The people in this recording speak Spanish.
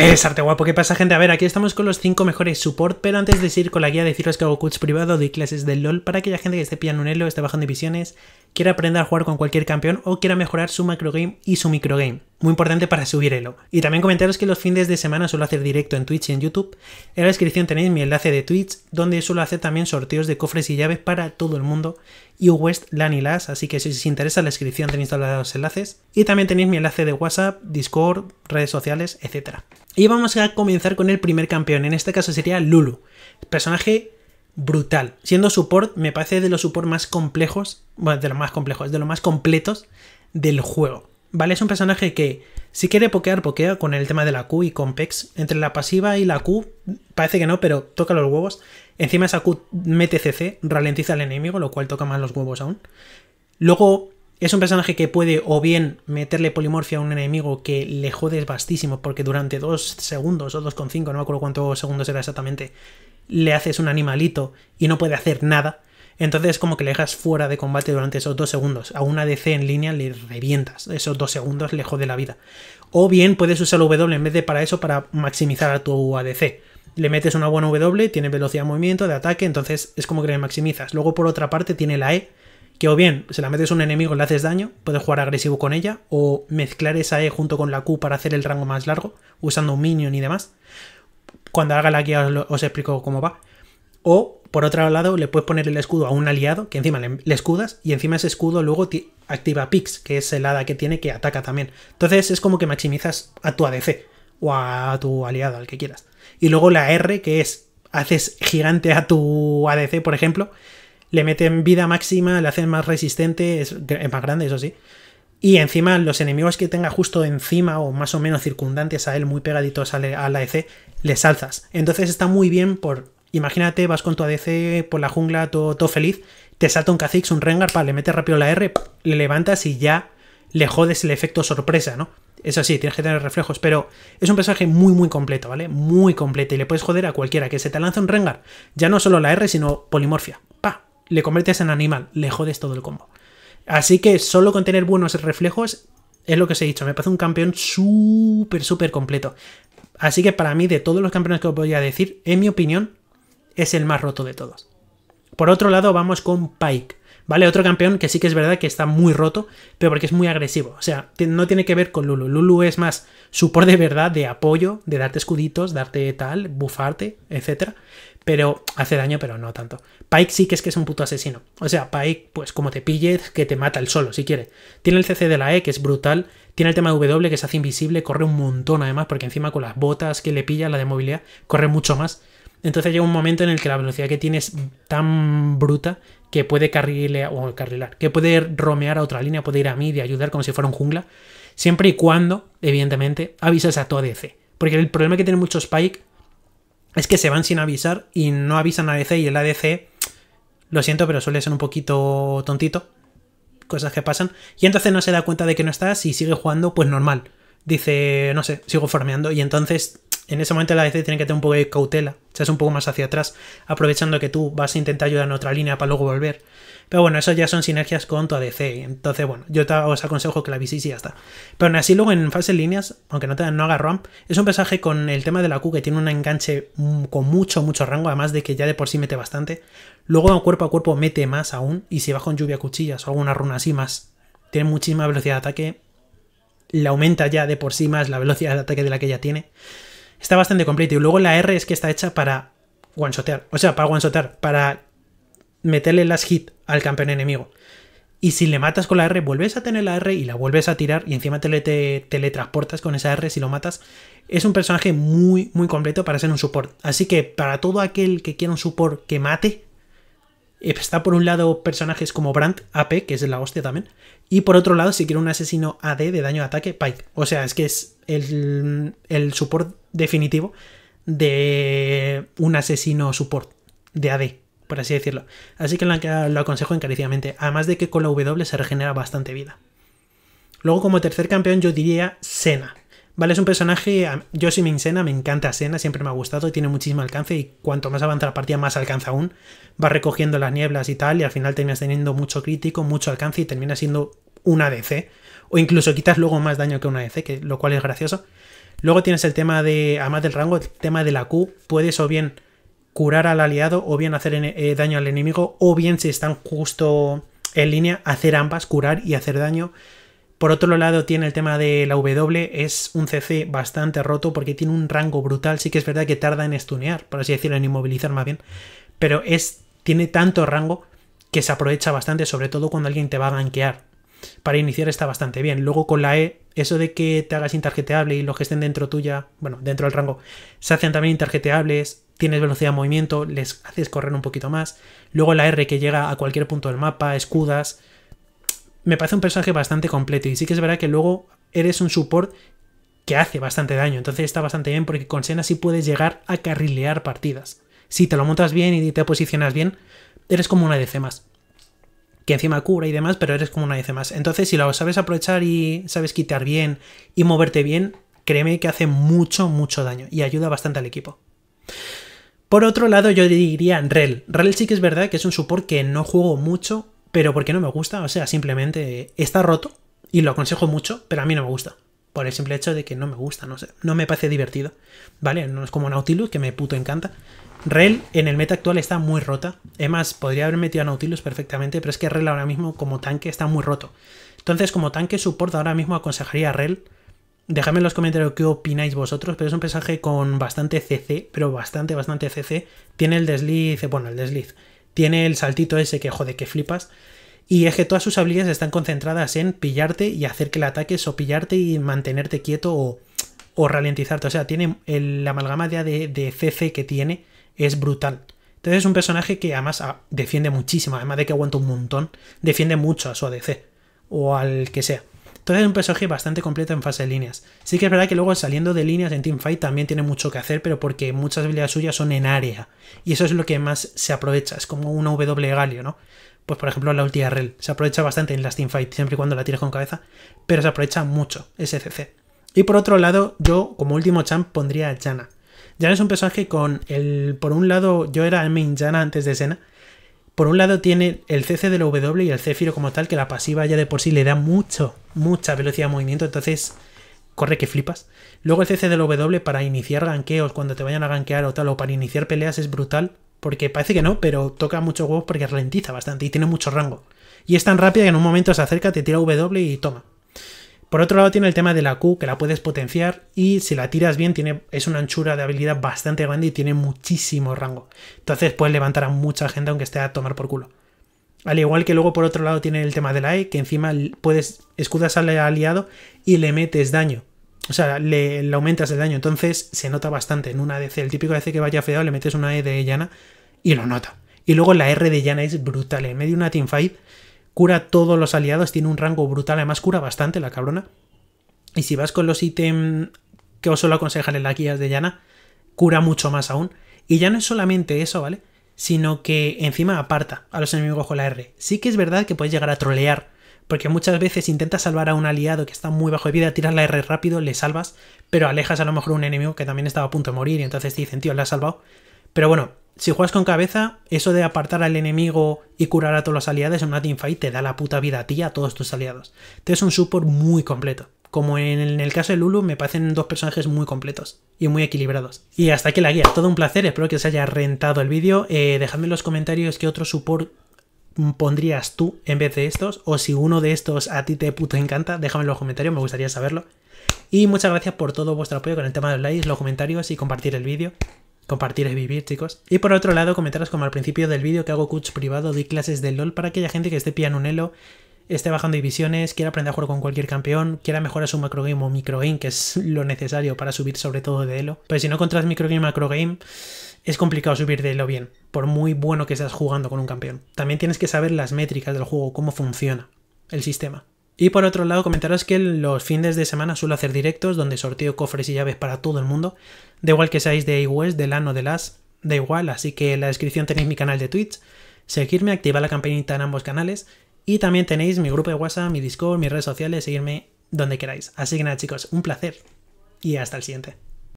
Eh, es arte guapo, ¿qué pasa gente? A ver, aquí estamos con los 5 mejores support, pero antes de ir con la guía deciros que hago cuts privado, de clases de LOL para aquella gente que esté pillando un elo, esté bajando divisiones, quiera aprender a jugar con cualquier campeón o quiera mejorar su macro game y su micro game muy importante para subir Elo. Y también comentaros que los fines de semana suelo hacer directo en Twitch y en YouTube. En la descripción tenéis mi enlace de Twitch, donde suelo hacer también sorteos de cofres y llaves para todo el mundo. Y West, LAN y LAS, así que si os interesa la descripción tenéis todos los enlaces. Y también tenéis mi enlace de WhatsApp, Discord, redes sociales, etc. Y vamos a comenzar con el primer campeón, en este caso sería Lulu. Personaje brutal. Siendo support, me parece de los support más complejos, bueno, de los más complejos, de los más completos del juego. ¿Vale? Es un personaje que si quiere pokear, pokea con el tema de la Q y compex Entre la pasiva y la Q, parece que no, pero toca los huevos. Encima esa Q mete CC, ralentiza al enemigo, lo cual toca más los huevos aún. Luego es un personaje que puede o bien meterle polimorfia a un enemigo que le jodes bastísimo porque durante 2 segundos o 2,5, no me acuerdo cuántos segundos era exactamente, le haces un animalito y no puede hacer nada. Entonces como que le dejas fuera de combate durante esos dos segundos. A una ADC en línea le revientas. Esos dos segundos lejos de la vida. O bien puedes usar W en vez de para eso para maximizar a tu ADC. Le metes una buena W, tiene velocidad de movimiento, de ataque, entonces es como que le maximizas. Luego por otra parte tiene la E, que o bien se la metes a un enemigo y le haces daño, puedes jugar agresivo con ella, o mezclar esa E junto con la Q para hacer el rango más largo, usando un minion y demás. Cuando haga la guía os explico cómo va. O por otro lado, le puedes poner el escudo a un aliado, que encima le, escudas, y encima ese escudo luego activa Pix, que es el hada que tiene que ataca también. Entonces es como que maximizas a tu ADC, o a tu aliado, al que quieras. Y luego la R, que es, haces gigante a tu ADC, por ejemplo, le meten vida máxima, le hacen más resistente, es, más grande, eso sí. Y encima los enemigos que tenga justo encima o más o menos circundantes a él, muy pegaditos a la les alzas. Entonces está muy bien por Imagínate, vas con tu ADC por la jungla, todo, feliz, te salta un Kha'Zix, un Rengar, pa, le metes rápido la R, le levantas y ya le jodes el efecto sorpresa, ¿no? Eso sí, tienes que tener reflejos, pero es un personaje muy, muy completo, ¿vale? Muy completo y le puedes joder a cualquiera. Que se te lance un Rengar, ya no solo la R, sino polimorfia. ¡Pa! Le conviertes en animal, le jodes todo el combo. Así que solo con tener buenos reflejos es lo que os he dicho. Me parece un campeón súper, súper completo. Así que para mí, de todos los campeones que os voy a decir, en mi opinión, es el más roto de todos. Por otro lado, vamos con Pike. ¿Vale? Otro campeón que sí que es verdad que está muy roto, pero porque es muy agresivo. O sea, no tiene que ver con Lulu. Lulu es más supor de verdad, de apoyo, de darte escuditos, darte tal, bufarte, etc. Pero hace daño, pero no tanto. Pike sí que es que es un puto asesino. O sea, Pike, pues como te pille, que te mata el solo, si quiere. Tiene el CC de la E, que es brutal. Tiene el tema W, que se hace invisible. Corre un montón, además, porque encima con las botas que le pilla, la de movilidad, corre mucho más. Entonces llega un momento en el que la velocidad que tiene es tan bruta que puede carrilear, o carrilar, que puede romear a otra línea, puede ir a mí y ayudar como si fuera un jungla, siempre y cuando, evidentemente, avisas a tu ADC. Porque el problema que tiene muchos Spike es que se van sin avisar y no avisan a ADC y el ADC, lo siento, pero suele ser un poquito tontito, cosas que pasan, y entonces no se da cuenta de que no estás y sigue jugando pues normal. Dice, no sé, sigo farmeando y entonces en ese momento la ADC tiene que tener un poco de cautela, es un poco más hacia atrás, aprovechando que tú vas a intentar ayudar en otra línea para luego volver. Pero bueno, eso ya son sinergias con tu ADC. Entonces, bueno, yo te, os aconsejo que la visís y ya está. Pero aún así, luego en fase líneas, aunque no, te, no haga ramp, es un personaje con el tema de la Q que tiene un enganche mm, con mucho, mucho rango, además de que ya de por sí mete bastante. Luego, cuerpo a cuerpo, mete más aún. Y si va con lluvia cuchillas o alguna runa así más, tiene muchísima velocidad de ataque. Le aumenta ya de por sí más la velocidad de ataque de la que ya tiene está bastante completo. Y luego la R es que está hecha para one O sea, para one para meterle las hit al campeón enemigo. Y si le matas con la R, vuelves a tener la R y la vuelves a tirar. Y encima te, te teletransportas con esa R si lo matas. Es un personaje muy, muy completo para ser un support. Así que para todo aquel que quiera un support que mate, eh, está por un lado personajes como Brandt, AP, que es la hostia también. Y por otro lado, si quiere un asesino AD de daño de ataque, Pike. O sea, es que es el, el support definitivo de un asesino support de AD, por así decirlo. Así que lo aconsejo encarecidamente, además de que con la W se regenera bastante vida. Luego como tercer campeón yo diría Sena. Vale, es un personaje, yo soy me Sena, me encanta Sena, siempre me ha gustado, tiene muchísimo alcance y cuanto más avanza la partida más alcanza aún. Va recogiendo las nieblas y tal y al final terminas teniendo mucho crítico, mucho alcance y termina siendo un ADC. O incluso quitas luego más daño que un ADC, que, lo cual es gracioso. Luego tienes el tema de, además del rango, el tema de la Q. Puedes o bien curar al aliado, o bien hacer eh, daño al enemigo, o bien si están justo en línea, hacer ambas, curar y hacer daño. Por otro lado tiene el tema de la W, es un CC bastante roto porque tiene un rango brutal, sí que es verdad que tarda en stunear, por así decirlo, en inmovilizar más bien, pero es, tiene tanto rango que se aprovecha bastante, sobre todo cuando alguien te va a gankear para iniciar está bastante bien. Luego con la E, eso de que te hagas intarjeteable y los que estén dentro tuya, bueno, dentro del rango, se hacen también intargeteables, tienes velocidad de movimiento, les haces correr un poquito más. Luego la R que llega a cualquier punto del mapa, escudas. Me parece un personaje bastante completo y sí que es verdad que luego eres un support que hace bastante daño, entonces está bastante bien porque con Sena sí puedes llegar a carrilear partidas. Si te lo montas bien y te posicionas bien, eres como una de más que encima cura y demás, pero eres como una vez más. Entonces, si lo sabes aprovechar y sabes quitar bien y moverte bien, créeme que hace mucho, mucho daño y ayuda bastante al equipo. Por otro lado, yo diría Rel. Rel sí que es verdad que es un support que no juego mucho, pero porque no me gusta, o sea, simplemente está roto y lo aconsejo mucho, pero a mí no me gusta por el simple hecho de que no me gusta, no sé, no me parece divertido, ¿vale? No es como Nautilus, que me puto encanta. Rel en el meta actual está muy rota. Es más, podría haber metido a Nautilus perfectamente, pero es que Rel ahora mismo como tanque está muy roto. Entonces, como tanque support ahora mismo aconsejaría a Rel. Dejadme en los comentarios qué opináis vosotros, pero es un personaje con bastante CC, pero bastante, bastante CC. Tiene el desliz, bueno, el desliz. Tiene el saltito ese que jode que flipas. Y es que todas sus habilidades están concentradas en pillarte y hacer que le ataques o pillarte y mantenerte quieto o, o ralentizarte. O sea, tiene la amalgama de, de CC que tiene es brutal. Entonces es un personaje que además ah, defiende muchísimo, además de que aguanta un montón, defiende mucho a su ADC o al que sea. Entonces es un personaje bastante completo en fase de líneas. Sí que es verdad que luego saliendo de líneas en Teamfight también tiene mucho que hacer, pero porque muchas habilidades suyas son en área. Y eso es lo que más se aprovecha, es como un W Galio, ¿no? pues por ejemplo la ulti Rel. Se aprovecha bastante en las Fight, siempre y cuando la tires con cabeza, pero se aprovecha mucho ese CC. Y por otro lado, yo como último champ pondría a Janna. Janna es un personaje con el... Por un lado, yo era el main Janna antes de Senna. Por un lado tiene el CC del W y el Céfiro como tal, que la pasiva ya de por sí le da mucho, mucha velocidad de movimiento, entonces corre que flipas. Luego el CC del W para iniciar ganqueos cuando te vayan a ganquear o tal, o para iniciar peleas es brutal. Porque parece que no, pero toca muchos huevos porque ralentiza bastante y tiene mucho rango. Y es tan rápida que en un momento se acerca, te tira W y toma. Por otro lado tiene el tema de la Q, que la puedes potenciar y si la tiras bien tiene, es una anchura de habilidad bastante grande y tiene muchísimo rango. Entonces puedes levantar a mucha gente aunque esté a tomar por culo. Al igual que luego por otro lado tiene el tema de la E, que encima puedes escudas al aliado y le metes daño. O sea, le, aumentas el daño. Entonces se nota bastante en una DC. El típico DC que vaya feado, le metes una E de llana y lo nota. Y luego la R de llana es brutal. ¿eh? En medio de una teamfight, cura todos los aliados, tiene un rango brutal. Además, cura bastante la cabrona. Y si vas con los ítems que os solo aconsejar en la guías de llana, cura mucho más aún. Y ya no es solamente eso, ¿vale? Sino que encima aparta a los enemigos con la R. Sí que es verdad que puedes llegar a trolear porque muchas veces intentas salvar a un aliado que está muy bajo de vida, tiras la R rápido, le salvas, pero alejas a lo mejor un enemigo que también estaba a punto de morir y entonces te dicen, tío, le has salvado. Pero bueno, si juegas con cabeza, eso de apartar al enemigo y curar a todos los aliados en una teamfight te da la puta vida a ti y a todos tus aliados. te es un support muy completo. Como en el caso de Lulu, me parecen dos personajes muy completos y muy equilibrados. Y hasta aquí la guía. Todo un placer, espero que os haya rentado el vídeo. Eh, dejadme en los comentarios qué otro support pondrías tú en vez de estos, o si uno de estos a ti te puto encanta, déjame en los comentarios, me gustaría saberlo. Y muchas gracias por todo vuestro apoyo con el tema de los likes, los comentarios y compartir el vídeo. Compartir es vivir, chicos. Y por otro lado, comentaros como al principio del vídeo que hago coach privado, doy clases de LOL para aquella gente que esté pillando un elo esté bajando divisiones, quiera aprender a jugar con cualquier campeón, quiera mejorar su macro game o micro game que es lo necesario para subir sobre todo de Elo. Pero si no contras microgame game es complicado subir de Elo bien, por muy bueno que seas jugando con un campeón. También tienes que saber las métricas del juego, cómo funciona el sistema. Y por otro lado, comentaros que los fines de semana suelo hacer directos donde sorteo cofres y llaves para todo el mundo. Da igual que seáis de iOS, de LAN o de LAS, da igual, así que en la descripción tenéis mi canal de Twitch. Seguirme, activar la campanita en ambos canales y también tenéis mi grupo de WhatsApp, mi Discord, mis redes sociales, seguirme donde queráis. Así que nada chicos, un placer y hasta el siguiente.